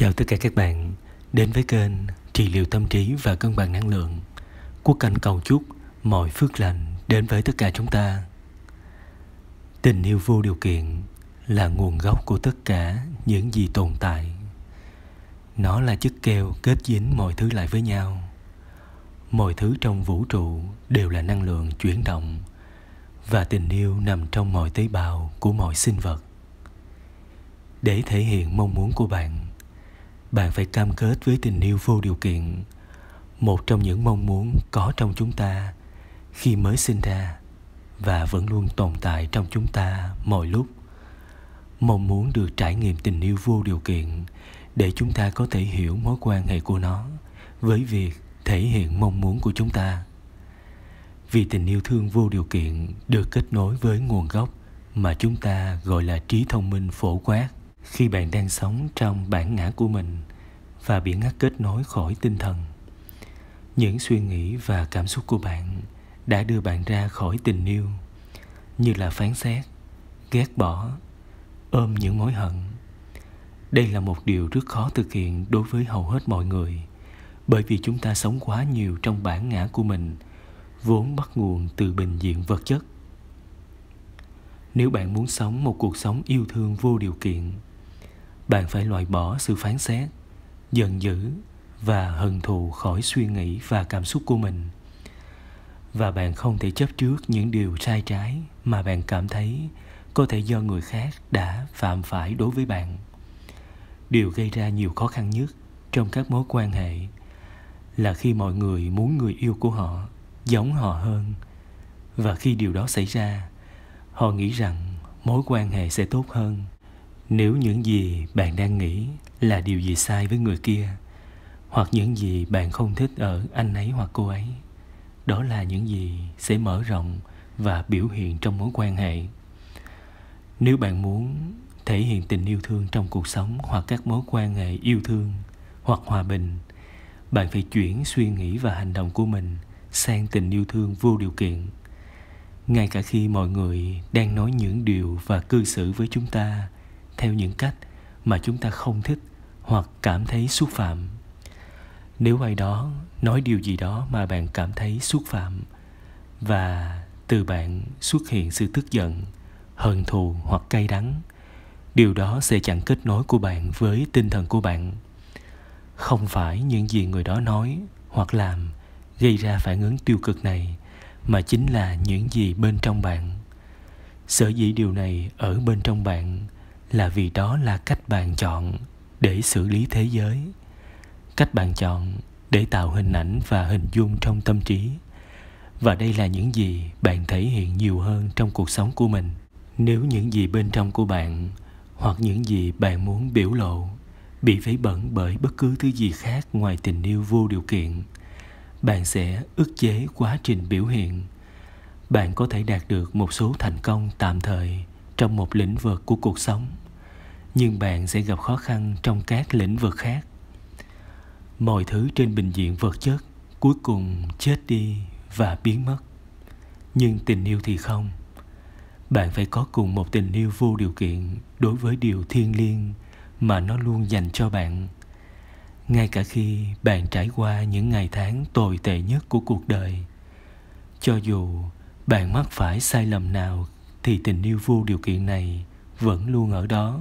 Chào tất cả các bạn đến với kênh trị liệu tâm trí và cân bằng năng lượng. Quốc cảnh cầu chúc mọi phước lành đến với tất cả chúng ta. Tình yêu vô điều kiện là nguồn gốc của tất cả những gì tồn tại. Nó là chất keo kết dính mọi thứ lại với nhau. Mọi thứ trong vũ trụ đều là năng lượng chuyển động và tình yêu nằm trong mọi tế bào của mọi sinh vật. Để thể hiện mong muốn của bạn, bạn phải cam kết với tình yêu vô điều kiện một trong những mong muốn có trong chúng ta khi mới sinh ra và vẫn luôn tồn tại trong chúng ta mọi lúc mong muốn được trải nghiệm tình yêu vô điều kiện để chúng ta có thể hiểu mối quan hệ của nó với việc thể hiện mong muốn của chúng ta vì tình yêu thương vô điều kiện được kết nối với nguồn gốc mà chúng ta gọi là trí thông minh phổ quát khi bạn đang sống trong bản ngã của mình và bị ngắt kết nối khỏi tinh thần những suy nghĩ và cảm xúc của bạn đã đưa bạn ra khỏi tình yêu như là phán xét ghét bỏ ôm những mối hận đây là một điều rất khó thực hiện đối với hầu hết mọi người bởi vì chúng ta sống quá nhiều trong bản ngã của mình vốn bắt nguồn từ bình diện vật chất nếu bạn muốn sống một cuộc sống yêu thương vô điều kiện bạn phải loại bỏ sự phán xét giận dữ và hận thù khỏi suy nghĩ và cảm xúc của mình và bạn không thể chấp trước những điều sai trái mà bạn cảm thấy có thể do người khác đã phạm phải đối với bạn điều gây ra nhiều khó khăn nhất trong các mối quan hệ là khi mọi người muốn người yêu của họ giống họ hơn và khi điều đó xảy ra họ nghĩ rằng mối quan hệ sẽ tốt hơn nếu những gì bạn đang nghĩ là điều gì sai với người kia hoặc những gì bạn không thích ở anh ấy hoặc cô ấy đó là những gì sẽ mở rộng và biểu hiện trong mối quan hệ nếu bạn muốn thể hiện tình yêu thương trong cuộc sống hoặc các mối quan hệ yêu thương hoặc hòa bình bạn phải chuyển suy nghĩ và hành động của mình sang tình yêu thương vô điều kiện ngay cả khi mọi người đang nói những điều và cư xử với chúng ta theo những cách mà chúng ta không thích hoặc cảm thấy xúc phạm nếu ai đó nói điều gì đó mà bạn cảm thấy xúc phạm và từ bạn xuất hiện sự tức giận hờn thù hoặc cay đắng điều đó sẽ chặn kết nối của bạn với tinh thần của bạn không phải những gì người đó nói hoặc làm gây ra phản ứng tiêu cực này mà chính là những gì bên trong bạn sở dĩ điều này ở bên trong bạn là vì đó là cách bạn chọn để xử lý thế giới cách bạn chọn để tạo hình ảnh và hình dung trong tâm trí và đây là những gì bạn thể hiện nhiều hơn trong cuộc sống của mình nếu những gì bên trong của bạn hoặc những gì bạn muốn biểu lộ bị vấy bẩn bởi bất cứ thứ gì khác ngoài tình yêu vô điều kiện bạn sẽ ức chế quá trình biểu hiện bạn có thể đạt được một số thành công tạm thời trong một lĩnh vực của cuộc sống nhưng bạn sẽ gặp khó khăn trong các lĩnh vực khác mọi thứ trên bình diện vật chất cuối cùng chết đi và biến mất nhưng tình yêu thì không bạn phải có cùng một tình yêu vô điều kiện đối với điều thiêng liêng mà nó luôn dành cho bạn ngay cả khi bạn trải qua những ngày tháng tồi tệ nhất của cuộc đời cho dù bạn mắc phải sai lầm nào thì tình yêu vô điều kiện này vẫn luôn ở đó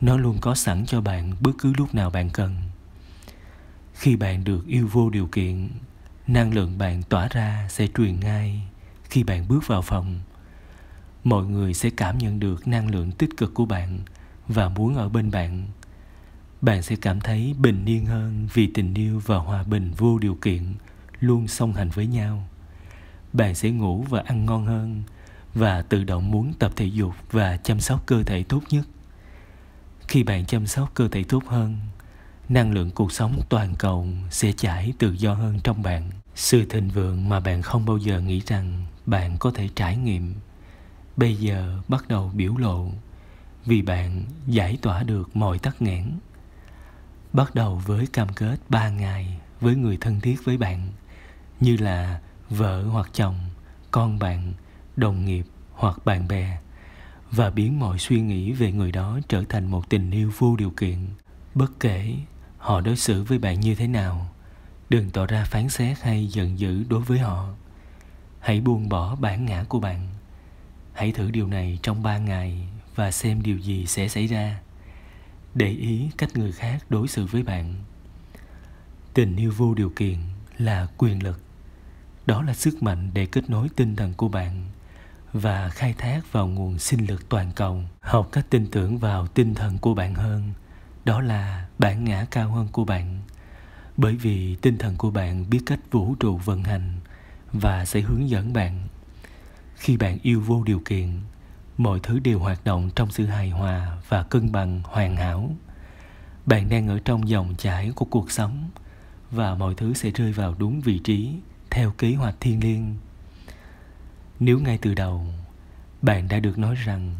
nó luôn có sẵn cho bạn bất cứ lúc nào bạn cần khi bạn được yêu vô điều kiện năng lượng bạn tỏa ra sẽ truyền ngay khi bạn bước vào phòng mọi người sẽ cảm nhận được năng lượng tích cực của bạn và muốn ở bên bạn bạn sẽ cảm thấy bình yên hơn vì tình yêu và hòa bình vô điều kiện luôn song hành với nhau bạn sẽ ngủ và ăn ngon hơn và tự động muốn tập thể dục và chăm sóc cơ thể tốt nhất khi bạn chăm sóc cơ thể tốt hơn năng lượng cuộc sống toàn cầu sẽ chảy tự do hơn trong bạn sự thịnh vượng mà bạn không bao giờ nghĩ rằng bạn có thể trải nghiệm bây giờ bắt đầu biểu lộ vì bạn giải tỏa được mọi tắc nghẽn bắt đầu với cam kết ba ngày với người thân thiết với bạn như là vợ hoặc chồng con bạn đồng nghiệp hoặc bạn bè và biến mọi suy nghĩ về người đó trở thành một tình yêu vô điều kiện bất kể họ đối xử với bạn như thế nào đừng tỏ ra phán xét hay giận dữ đối với họ hãy buông bỏ bản ngã của bạn hãy thử điều này trong ba ngày và xem điều gì sẽ xảy ra để ý cách người khác đối xử với bạn tình yêu vô điều kiện là quyền lực đó là sức mạnh để kết nối tinh thần của bạn và khai thác vào nguồn sinh lực toàn cầu học cách tin tưởng vào tinh thần của bạn hơn đó là bản ngã cao hơn của bạn bởi vì tinh thần của bạn biết cách vũ trụ vận hành và sẽ hướng dẫn bạn khi bạn yêu vô điều kiện mọi thứ đều hoạt động trong sự hài hòa và cân bằng hoàn hảo bạn đang ở trong dòng chảy của cuộc sống và mọi thứ sẽ rơi vào đúng vị trí theo kế hoạch thiên liêng nếu ngay từ đầu bạn đã được nói rằng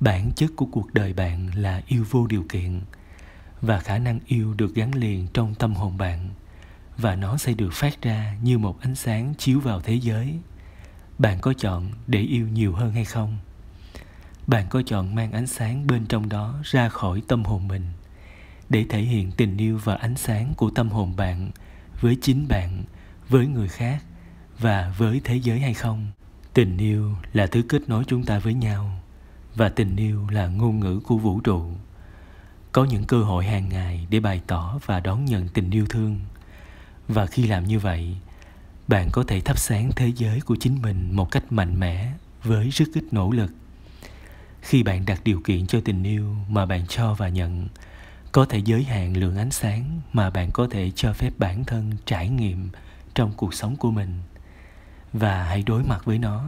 bản chất của cuộc đời bạn là yêu vô điều kiện và khả năng yêu được gắn liền trong tâm hồn bạn và nó sẽ được phát ra như một ánh sáng chiếu vào thế giới bạn có chọn để yêu nhiều hơn hay không bạn có chọn mang ánh sáng bên trong đó ra khỏi tâm hồn mình để thể hiện tình yêu và ánh sáng của tâm hồn bạn với chính bạn với người khác và với thế giới hay không tình yêu là thứ kết nối chúng ta với nhau và tình yêu là ngôn ngữ của vũ trụ có những cơ hội hàng ngày để bày tỏ và đón nhận tình yêu thương và khi làm như vậy bạn có thể thắp sáng thế giới của chính mình một cách mạnh mẽ với rất ít nỗ lực khi bạn đặt điều kiện cho tình yêu mà bạn cho và nhận có thể giới hạn lượng ánh sáng mà bạn có thể cho phép bản thân trải nghiệm trong cuộc sống của mình và hãy đối mặt với nó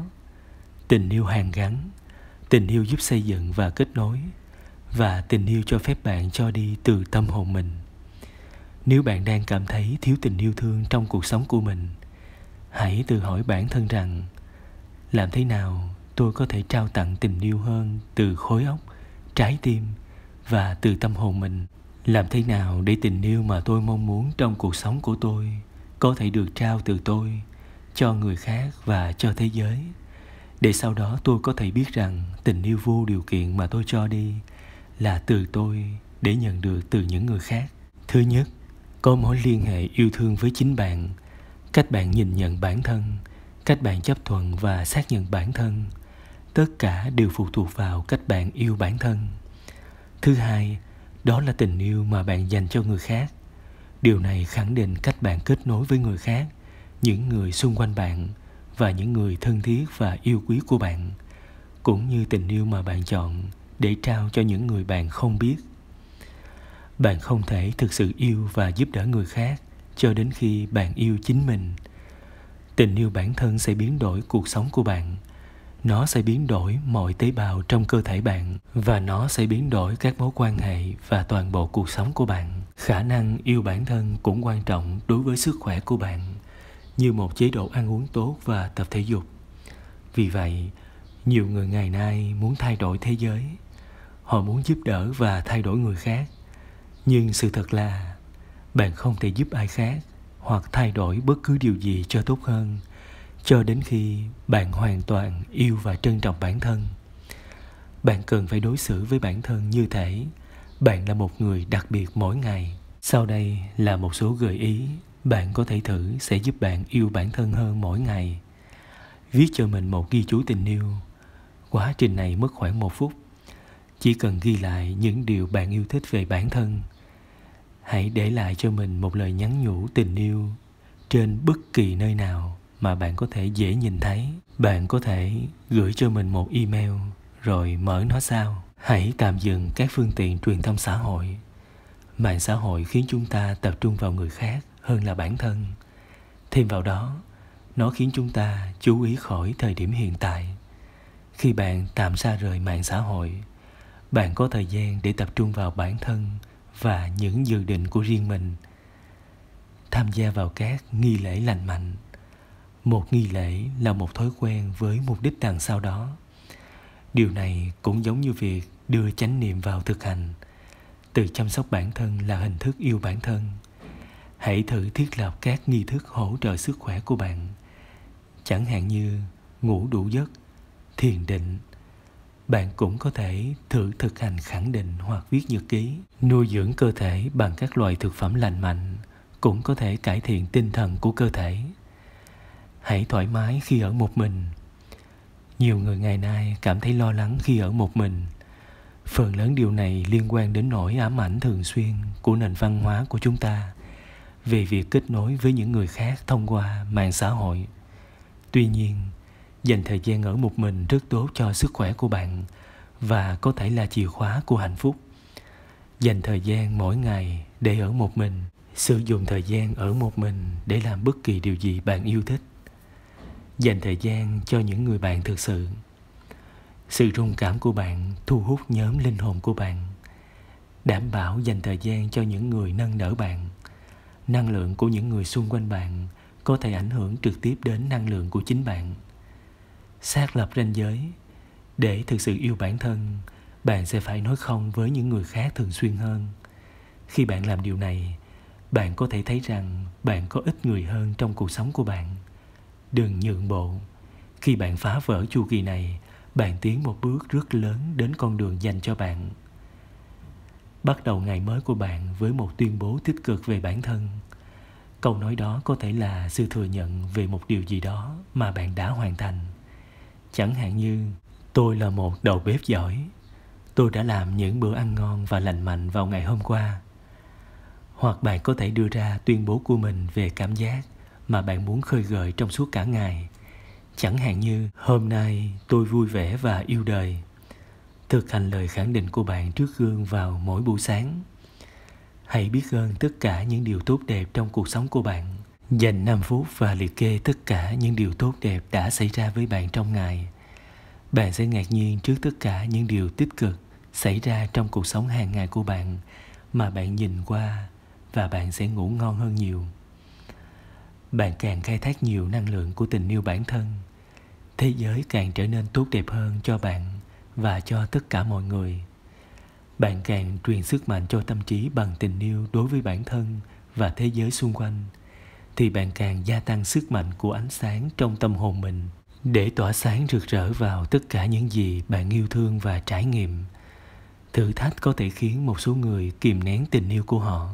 tình yêu hàn gắn tình yêu giúp xây dựng và kết nối và tình yêu cho phép bạn cho đi từ tâm hồn mình nếu bạn đang cảm thấy thiếu tình yêu thương trong cuộc sống của mình hãy tự hỏi bản thân rằng làm thế nào tôi có thể trao tặng tình yêu hơn từ khối óc trái tim và từ tâm hồn mình làm thế nào để tình yêu mà tôi mong muốn trong cuộc sống của tôi có thể được trao từ tôi cho người khác và cho thế giới để sau đó tôi có thể biết rằng tình yêu vô điều kiện mà tôi cho đi là từ tôi để nhận được từ những người khác thứ nhất có mối liên hệ yêu thương với chính bạn cách bạn nhìn nhận bản thân cách bạn chấp thuận và xác nhận bản thân tất cả đều phụ thuộc vào cách bạn yêu bản thân thứ hai đó là tình yêu mà bạn dành cho người khác điều này khẳng định cách bạn kết nối với người khác những người xung quanh bạn và những người thân thiết và yêu quý của bạn cũng như tình yêu mà bạn chọn để trao cho những người bạn không biết bạn không thể thực sự yêu và giúp đỡ người khác cho đến khi bạn yêu chính mình tình yêu bản thân sẽ biến đổi cuộc sống của bạn nó sẽ biến đổi mọi tế bào trong cơ thể bạn và nó sẽ biến đổi các mối quan hệ và toàn bộ cuộc sống của bạn khả năng yêu bản thân cũng quan trọng đối với sức khỏe của bạn như một chế độ ăn uống tốt và tập thể dục vì vậy nhiều người ngày nay muốn thay đổi thế giới họ muốn giúp đỡ và thay đổi người khác nhưng sự thật là bạn không thể giúp ai khác hoặc thay đổi bất cứ điều gì cho tốt hơn cho đến khi bạn hoàn toàn yêu và trân trọng bản thân bạn cần phải đối xử với bản thân như thể bạn là một người đặc biệt mỗi ngày sau đây là một số gợi ý bạn có thể thử sẽ giúp bạn yêu bản thân hơn mỗi ngày viết cho mình một ghi chú tình yêu quá trình này mất khoảng một phút chỉ cần ghi lại những điều bạn yêu thích về bản thân hãy để lại cho mình một lời nhắn nhủ tình yêu trên bất kỳ nơi nào mà bạn có thể dễ nhìn thấy bạn có thể gửi cho mình một email rồi mở nó sao hãy tạm dừng các phương tiện truyền thông xã hội mạng xã hội khiến chúng ta tập trung vào người khác hơn là bản thân thêm vào đó nó khiến chúng ta chú ý khỏi thời điểm hiện tại khi bạn tạm xa rời mạng xã hội bạn có thời gian để tập trung vào bản thân và những dự định của riêng mình tham gia vào các nghi lễ lành mạnh một nghi lễ là một thói quen với mục đích đằng sau đó điều này cũng giống như việc đưa chánh niệm vào thực hành tự chăm sóc bản thân là hình thức yêu bản thân hãy thử thiết lập các nghi thức hỗ trợ sức khỏe của bạn chẳng hạn như ngủ đủ giấc thiền định bạn cũng có thể thử thực hành khẳng định hoặc viết nhật ký nuôi dưỡng cơ thể bằng các loại thực phẩm lành mạnh cũng có thể cải thiện tinh thần của cơ thể hãy thoải mái khi ở một mình nhiều người ngày nay cảm thấy lo lắng khi ở một mình phần lớn điều này liên quan đến nỗi ám ảnh thường xuyên của nền văn hóa của chúng ta về việc kết nối với những người khác thông qua mạng xã hội tuy nhiên dành thời gian ở một mình rất tốt cho sức khỏe của bạn và có thể là chìa khóa của hạnh phúc dành thời gian mỗi ngày để ở một mình sử dụng thời gian ở một mình để làm bất kỳ điều gì bạn yêu thích dành thời gian cho những người bạn thực sự sự rung cảm của bạn thu hút nhóm linh hồn của bạn đảm bảo dành thời gian cho những người nâng đỡ bạn năng lượng của những người xung quanh bạn có thể ảnh hưởng trực tiếp đến năng lượng của chính bạn xác lập ranh giới để thực sự yêu bản thân bạn sẽ phải nói không với những người khác thường xuyên hơn khi bạn làm điều này bạn có thể thấy rằng bạn có ít người hơn trong cuộc sống của bạn đừng nhượng bộ khi bạn phá vỡ chu kỳ này bạn tiến một bước rất lớn đến con đường dành cho bạn bắt đầu ngày mới của bạn với một tuyên bố tích cực về bản thân câu nói đó có thể là sự thừa nhận về một điều gì đó mà bạn đã hoàn thành chẳng hạn như tôi là một đầu bếp giỏi tôi đã làm những bữa ăn ngon và lành mạnh vào ngày hôm qua hoặc bạn có thể đưa ra tuyên bố của mình về cảm giác mà bạn muốn khơi gợi trong suốt cả ngày chẳng hạn như hôm nay tôi vui vẻ và yêu đời thực hành lời khẳng định của bạn trước gương vào mỗi buổi sáng hãy biết ơn tất cả những điều tốt đẹp trong cuộc sống của bạn dành 5 phút và liệt kê tất cả những điều tốt đẹp đã xảy ra với bạn trong ngày bạn sẽ ngạc nhiên trước tất cả những điều tích cực xảy ra trong cuộc sống hàng ngày của bạn mà bạn nhìn qua và bạn sẽ ngủ ngon hơn nhiều bạn càng khai thác nhiều năng lượng của tình yêu bản thân thế giới càng trở nên tốt đẹp hơn cho bạn và cho tất cả mọi người bạn càng truyền sức mạnh cho tâm trí bằng tình yêu đối với bản thân và thế giới xung quanh thì bạn càng gia tăng sức mạnh của ánh sáng trong tâm hồn mình để tỏa sáng rực rỡ vào tất cả những gì bạn yêu thương và trải nghiệm thử thách có thể khiến một số người kìm nén tình yêu của họ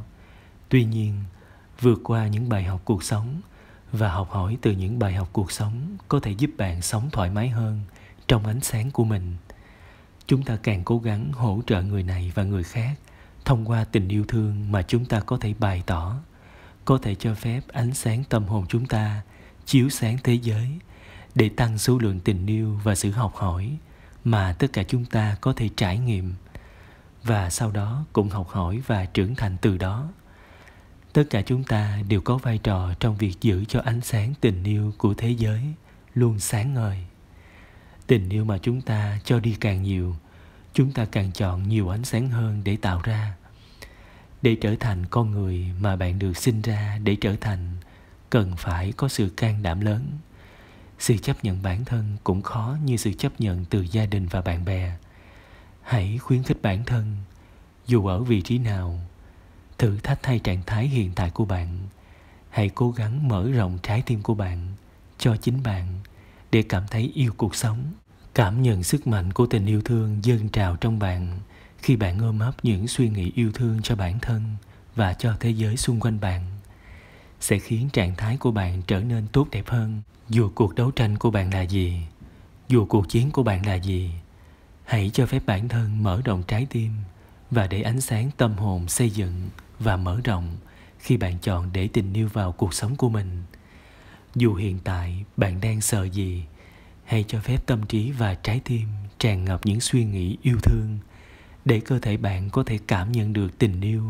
tuy nhiên vượt qua những bài học cuộc sống và học hỏi từ những bài học cuộc sống có thể giúp bạn sống thoải mái hơn trong ánh sáng của mình chúng ta càng cố gắng hỗ trợ người này và người khác thông qua tình yêu thương mà chúng ta có thể bày tỏ có thể cho phép ánh sáng tâm hồn chúng ta chiếu sáng thế giới để tăng số lượng tình yêu và sự học hỏi mà tất cả chúng ta có thể trải nghiệm và sau đó cũng học hỏi và trưởng thành từ đó tất cả chúng ta đều có vai trò trong việc giữ cho ánh sáng tình yêu của thế giới luôn sáng ngời tình yêu mà chúng ta cho đi càng nhiều chúng ta càng chọn nhiều ánh sáng hơn để tạo ra để trở thành con người mà bạn được sinh ra để trở thành cần phải có sự can đảm lớn sự chấp nhận bản thân cũng khó như sự chấp nhận từ gia đình và bạn bè hãy khuyến khích bản thân dù ở vị trí nào thử thách thay trạng thái hiện tại của bạn hãy cố gắng mở rộng trái tim của bạn cho chính bạn để cảm thấy yêu cuộc sống cảm nhận sức mạnh của tình yêu thương dâng trào trong bạn khi bạn ôm ấp những suy nghĩ yêu thương cho bản thân và cho thế giới xung quanh bạn sẽ khiến trạng thái của bạn trở nên tốt đẹp hơn dù cuộc đấu tranh của bạn là gì dù cuộc chiến của bạn là gì hãy cho phép bản thân mở rộng trái tim và để ánh sáng tâm hồn xây dựng và mở rộng khi bạn chọn để tình yêu vào cuộc sống của mình dù hiện tại bạn đang sợ gì hãy cho phép tâm trí và trái tim tràn ngập những suy nghĩ yêu thương để cơ thể bạn có thể cảm nhận được tình yêu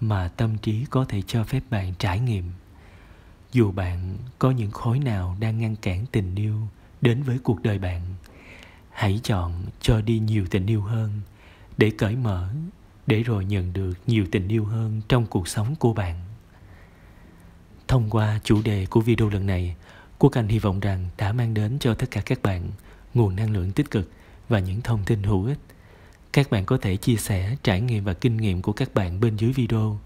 mà tâm trí có thể cho phép bạn trải nghiệm dù bạn có những khối nào đang ngăn cản tình yêu đến với cuộc đời bạn hãy chọn cho đi nhiều tình yêu hơn để cởi mở để rồi nhận được nhiều tình yêu hơn trong cuộc sống của bạn thông qua chủ đề của video lần này Quốc Anh hy vọng rằng đã mang đến cho tất cả các bạn nguồn năng lượng tích cực và những thông tin hữu ích. Các bạn có thể chia sẻ trải nghiệm và kinh nghiệm của các bạn bên dưới video.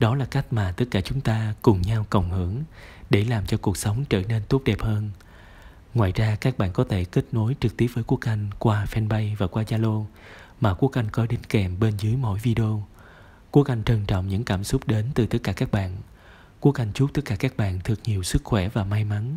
Đó là cách mà tất cả chúng ta cùng nhau cộng hưởng để làm cho cuộc sống trở nên tốt đẹp hơn. Ngoài ra các bạn có thể kết nối trực tiếp với Quốc Anh qua fanpage và qua Zalo mà Quốc Anh có đính kèm bên dưới mỗi video. Quốc Anh trân trọng những cảm xúc đến từ tất cả các bạn. Quốc Anh chúc tất cả các bạn thật nhiều sức khỏe và may mắn